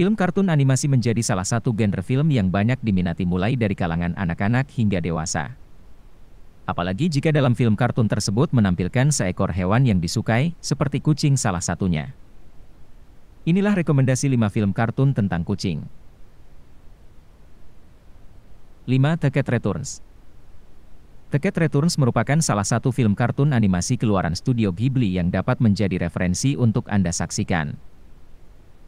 Film kartun animasi menjadi salah satu genre film yang banyak diminati mulai dari kalangan anak-anak hingga dewasa. Apalagi jika dalam film kartun tersebut menampilkan seekor hewan yang disukai, seperti kucing salah satunya. Inilah rekomendasi 5 film kartun tentang kucing. 5. The Cat Returns The Cat Returns merupakan salah satu film kartun animasi keluaran studio Ghibli yang dapat menjadi referensi untuk Anda saksikan.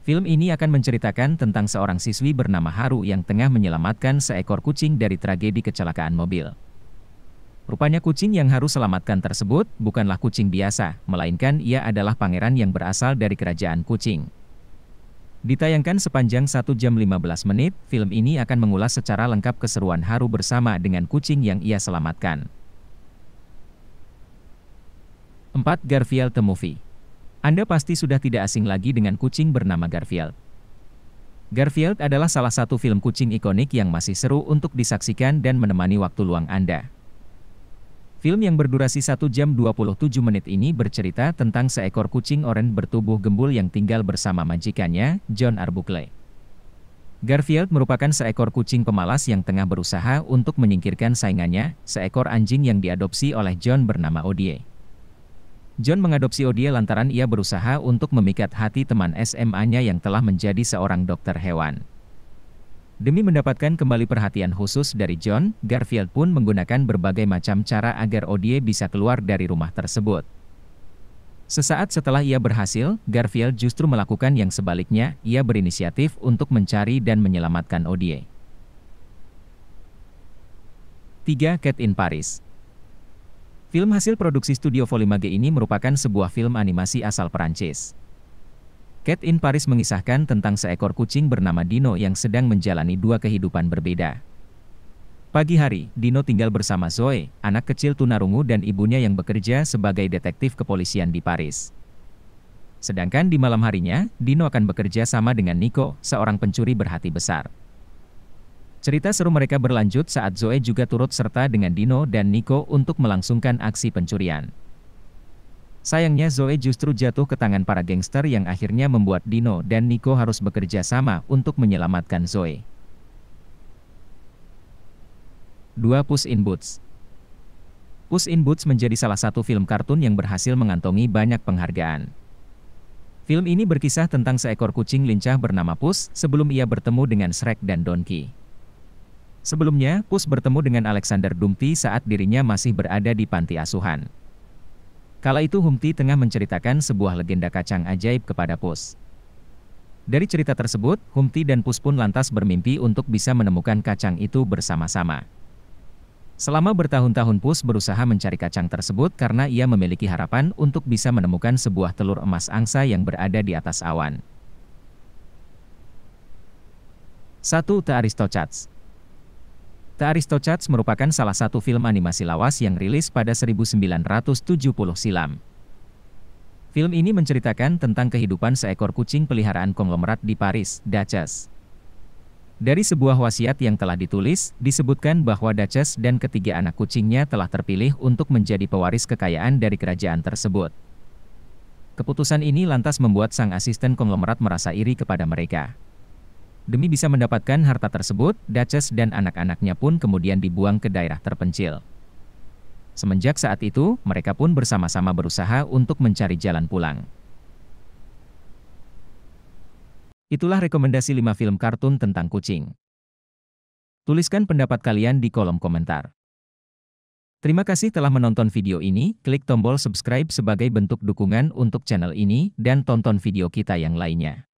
Film ini akan menceritakan tentang seorang siswi bernama Haru yang tengah menyelamatkan seekor kucing dari tragedi kecelakaan mobil. Rupanya kucing yang Haru selamatkan tersebut bukanlah kucing biasa, melainkan ia adalah pangeran yang berasal dari kerajaan kucing. Ditayangkan sepanjang 1 jam 15 menit, film ini akan mengulas secara lengkap keseruan Haru bersama dengan kucing yang ia selamatkan. 4. Garfield The Movie anda pasti sudah tidak asing lagi dengan kucing bernama Garfield. Garfield adalah salah satu film kucing ikonik yang masih seru untuk disaksikan dan menemani waktu luang Anda. Film yang berdurasi 1 jam 27 menit ini bercerita tentang seekor kucing oranye bertubuh gembul yang tinggal bersama majikannya, John Arbuckle. Garfield merupakan seekor kucing pemalas yang tengah berusaha untuk menyingkirkan saingannya, seekor anjing yang diadopsi oleh John bernama Odie. John mengadopsi Odie lantaran ia berusaha untuk memikat hati teman SMA-nya yang telah menjadi seorang dokter hewan. Demi mendapatkan kembali perhatian khusus dari John, Garfield pun menggunakan berbagai macam cara agar Odie bisa keluar dari rumah tersebut. Sesaat setelah ia berhasil, Garfield justru melakukan yang sebaliknya, ia berinisiatif untuk mencari dan menyelamatkan Odie. 3. Cat in Paris Film hasil produksi studio Volima ini merupakan sebuah film animasi asal Perancis. Cat in Paris mengisahkan tentang seekor kucing bernama Dino yang sedang menjalani dua kehidupan berbeda. Pagi hari, Dino tinggal bersama Zoe, anak kecil tunarungu dan ibunya yang bekerja sebagai detektif kepolisian di Paris. Sedangkan di malam harinya, Dino akan bekerja sama dengan Nico, seorang pencuri berhati besar. Cerita seru mereka berlanjut saat Zoe juga turut serta dengan Dino dan Nico untuk melangsungkan aksi pencurian. Sayangnya Zoe justru jatuh ke tangan para gangster yang akhirnya membuat Dino dan Nico harus bekerja sama untuk menyelamatkan Zoe. 2. Puss in Boots Puss in Boots menjadi salah satu film kartun yang berhasil mengantongi banyak penghargaan. Film ini berkisah tentang seekor kucing lincah bernama Puss sebelum ia bertemu dengan Shrek dan Donkey. Sebelumnya, Pus bertemu dengan Alexander Dumti saat dirinya masih berada di panti asuhan. Kala itu Humti tengah menceritakan sebuah legenda kacang ajaib kepada Pus. Dari cerita tersebut, Humti dan Pus pun lantas bermimpi untuk bisa menemukan kacang itu bersama-sama. Selama bertahun-tahun Pus berusaha mencari kacang tersebut karena ia memiliki harapan untuk bisa menemukan sebuah telur emas angsa yang berada di atas awan. 1. The Aristocats The Aristocats merupakan salah satu film animasi lawas yang rilis pada 1970 silam. Film ini menceritakan tentang kehidupan seekor kucing peliharaan konglomerat di Paris, Duchess. Dari sebuah wasiat yang telah ditulis, disebutkan bahwa Duchess dan ketiga anak kucingnya telah terpilih untuk menjadi pewaris kekayaan dari kerajaan tersebut. Keputusan ini lantas membuat sang asisten konglomerat merasa iri kepada mereka. Demi bisa mendapatkan harta tersebut, Duchess dan anak-anaknya pun kemudian dibuang ke daerah terpencil. Semenjak saat itu, mereka pun bersama-sama berusaha untuk mencari jalan pulang. Itulah rekomendasi 5 film kartun tentang kucing. Tuliskan pendapat kalian di kolom komentar. Terima kasih telah menonton video ini, klik tombol subscribe sebagai bentuk dukungan untuk channel ini, dan tonton video kita yang lainnya.